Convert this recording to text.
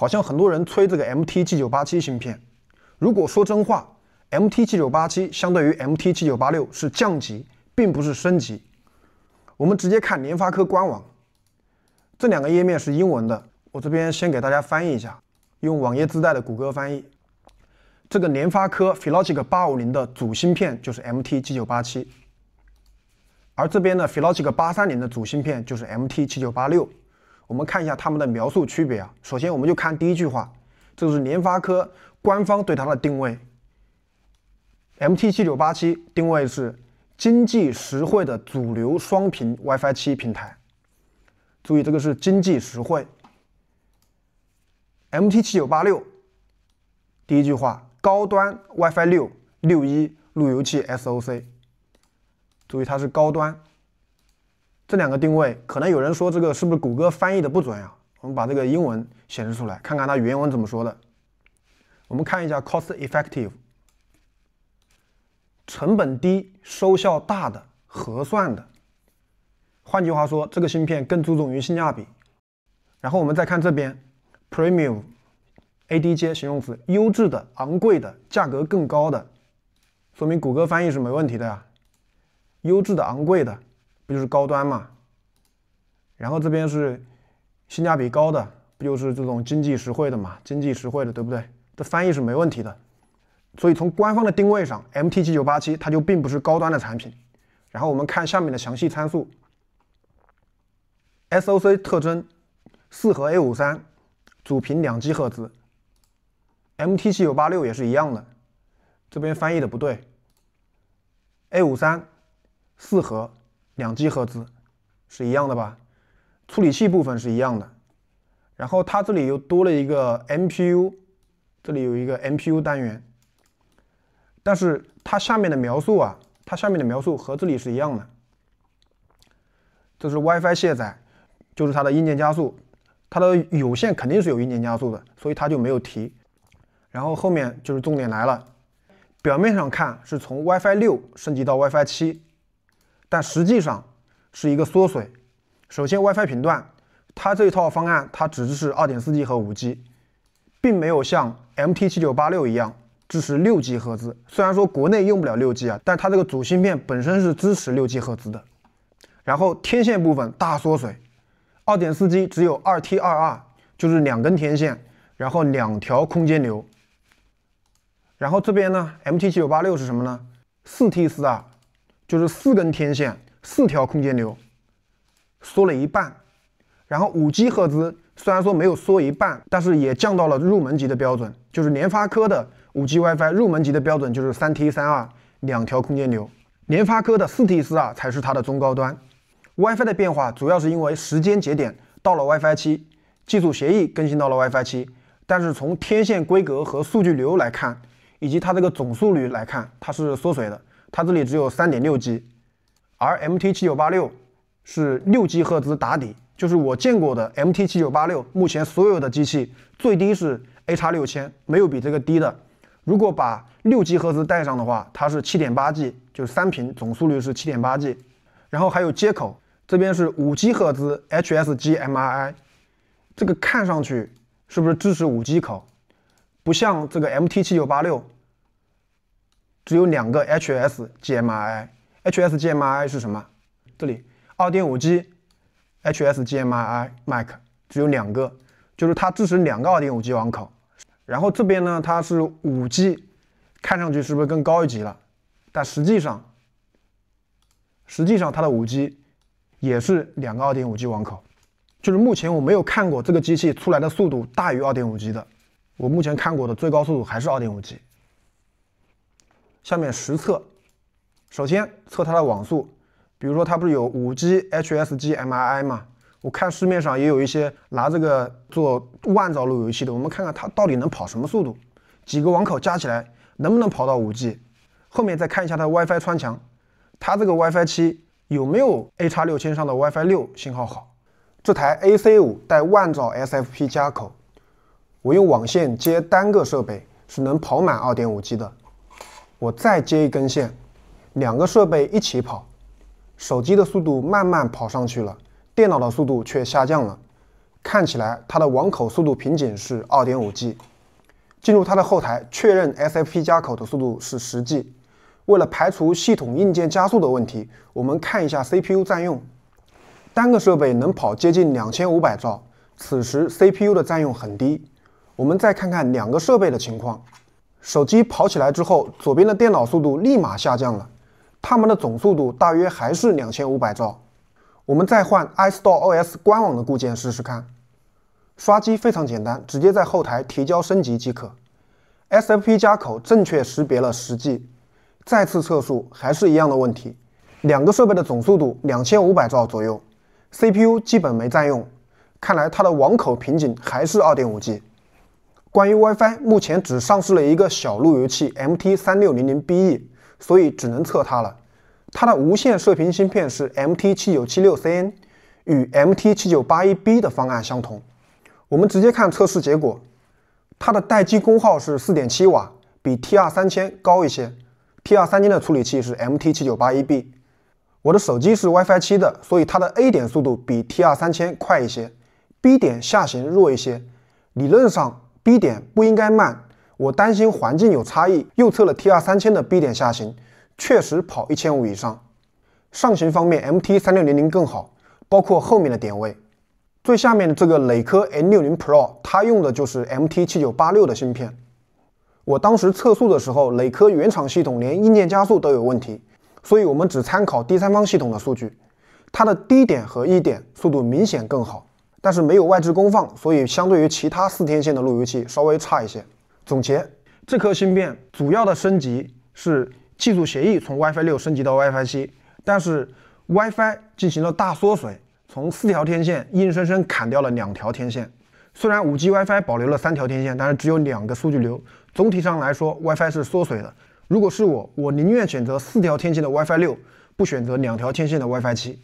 好像很多人吹这个 MT7987 芯片，如果说真话，MT7987 相对于 MT7986 是降级，并不是升级。我们直接看联发科官网，这两个页面是英文的，我这边先给大家翻译一下，用网页自带的谷歌翻译。这个联发科 p h i l o g i c 850的主芯片就是 MT7987，而这边呢 p h i l o g i c 830的主芯片就是 MT7986。我们看一下他们的描述区别啊。首先，我们就看第一句话，这是联发科官方对它的定位。MT 七九八七定位是经济实惠的主流双频 WiFi 七平台。注意，这个是经济实惠。MT 七九八六，第一句话，高端 WiFi 六六一路由器 SOC。注意，它是高端。这两个定位，可能有人说这个是不是谷歌翻译的不准呀？我们把这个英文显示出来，看看它原文怎么说的。我们看一下，cost-effective，成本低、收效大的、合算的。换句话说，这个芯片更注重于性价比。然后我们再看这边，premium，adj 形容词，优质的、昂贵的、价格更高的，说明谷歌翻译是没问题的呀。优质的、昂贵的。不就是高端嘛，然后这边是性价比高的，不就是这种经济实惠的嘛？经济实惠的，对不对？这翻译是没问题的。所以从官方的定位上，MT 七九八七它就并不是高端的产品。然后我们看下面的详细参数，SOC 特征四核 A 五三，主频两 G 赫兹。MT 七九八六也是一样的，这边翻译的不对，A 五三四核。两 G 赫兹是一样的吧？处理器部分是一样的，然后它这里又多了一个 MPU，这里有一个 MPU 单元。但是它下面的描述啊，它下面的描述和这里是一样的，就是 WiFi 卸载，就是它的硬件加速，它的有线肯定是有硬件加速的，所以它就没有提。然后后面就是重点来了，表面上看是从 WiFi 六升级到 WiFi 七。但实际上是一个缩水。首先，WiFi 频段，它这一套方案它只支持 2.4G 和 5G，并没有像 MT 七九八六一样支持六 G 赫兹。虽然说国内用不了六 G 啊，但它这个主芯片本身是支持六 G 赫兹的。然后天线部分大缩水，2.4G 只有 2T2R，就是两根天线，然后两条空间流。然后这边呢，MT 七九八六是什么呢？四 T 四 R。就是四根天线，四条空间流，缩了一半。然后五 G 赫兹虽然说没有缩一半，但是也降到了入门级的标准。就是联发科的五 G WiFi 入门级的标准就是三 T 三 R 两条空间流，联发科的四 T 四 R 才是它的中高端。WiFi 的变化主要是因为时间节点到了 WiFi 七，技术协议更新到了 WiFi 七，但是从天线规格和数据流来看，以及它这个总速率来看，它是缩水的。它这里只有三点六 G，而 M T 七九八六是六 G 赫兹打底，就是我见过的 M T 七九八六目前所有的机器最低是 A 差六千，没有比这个低的。如果把六 G 赫兹带上的话，它是七点八 G，就是三屏总速率是七点八 G，然后还有接口，这边是五 G 赫兹 H S G M R I，这个看上去是不是支持五 G 口？不像这个 M T 七九八六。只有两个 HS GMI，HS GMI 是什么？这里二点五 G HS GMI m mike 只有两个，就是它支持两个二点五 G 网口。然后这边呢，它是五 G，看上去是不是更高一级了？但实际上，实际上它的五 G 也是两个二点五 G 网口。就是目前我没有看过这个机器出来的速度大于二点五 G 的，我目前看过的最高速度还是二点五 G。下面实测，首先测它的网速，比如说它不是有五 G H S G M I I 吗？我看市面上也有一些拿这个做万兆路由器的，我们看看它到底能跑什么速度？几个网口加起来能不能跑到五 G？后面再看一下它 WiFi 穿墙，它这个 WiFi 七有没有 A 0六千上的 WiFi 六信号好？这台 AC 五带万兆 SFP 加口，我用网线接单个设备是能跑满二点五 G 的。我再接一根线，两个设备一起跑，手机的速度慢慢跑上去了，电脑的速度却下降了。看起来它的网口速度瓶颈是二点五 G。进入它的后台，确认 SFP 加口的速度是十 G。为了排除系统硬件加速的问题，我们看一下 CPU 占用，单个设备能跑接近两千五百兆，此时 CPU 的占用很低。我们再看看两个设备的情况。手机跑起来之后，左边的电脑速度立马下降了，它们的总速度大约还是两千五百兆。我们再换 iStore OS 官网的固件试试看，刷机非常简单，直接在后台提交升级即可。SFP 加口正确识别了十 G，再次测速还是一样的问题，两个设备的总速度两千五百兆左右，CPU 基本没占用，看来它的网口瓶颈还是二点五 G。关于 WiFi，目前只上市了一个小路由器 MT 三六零零 BE，所以只能测它了。它的无线射频芯片是 MT 七九七六 CN，与 MT 七九八一 B 的方案相同。我们直接看测试结果，它的待机功耗是四点七瓦，比 T 二三千高一些。T 二三千的处理器是 MT 七九八一 B，我的手机是 WiFi 七的，所以它的 A 点速度比 T 二三千快一些，B 点下行弱一些。理论上。低点不应该慢，我担心环境有差异，又测了 T R 三千的 B 点下行，确实跑一千五以上。上行方面 M T 三六零零更好，包括后面的点位。最下面的这个雷科 N 六零 Pro，它用的就是 M T 七九八六的芯片。我当时测速的时候，雷科原厂系统连硬件加速都有问题，所以我们只参考第三方系统的数据。它的低点和一点速度明显更好。但是没有外置功放，所以相对于其他四天线的路由器稍微差一些。总结，这颗芯片主要的升级是技术协议从 WiFi 六升级到 WiFi 七，但是 WiFi 进行了大缩水，从四条天线硬生生砍掉了两条天线。虽然 5G WiFi 保留了三条天线，但是只有两个数据流。总体上来说，WiFi 是缩水的。如果是我，我宁愿选择四条天线的 WiFi 六，不选择两条天线的 WiFi 七。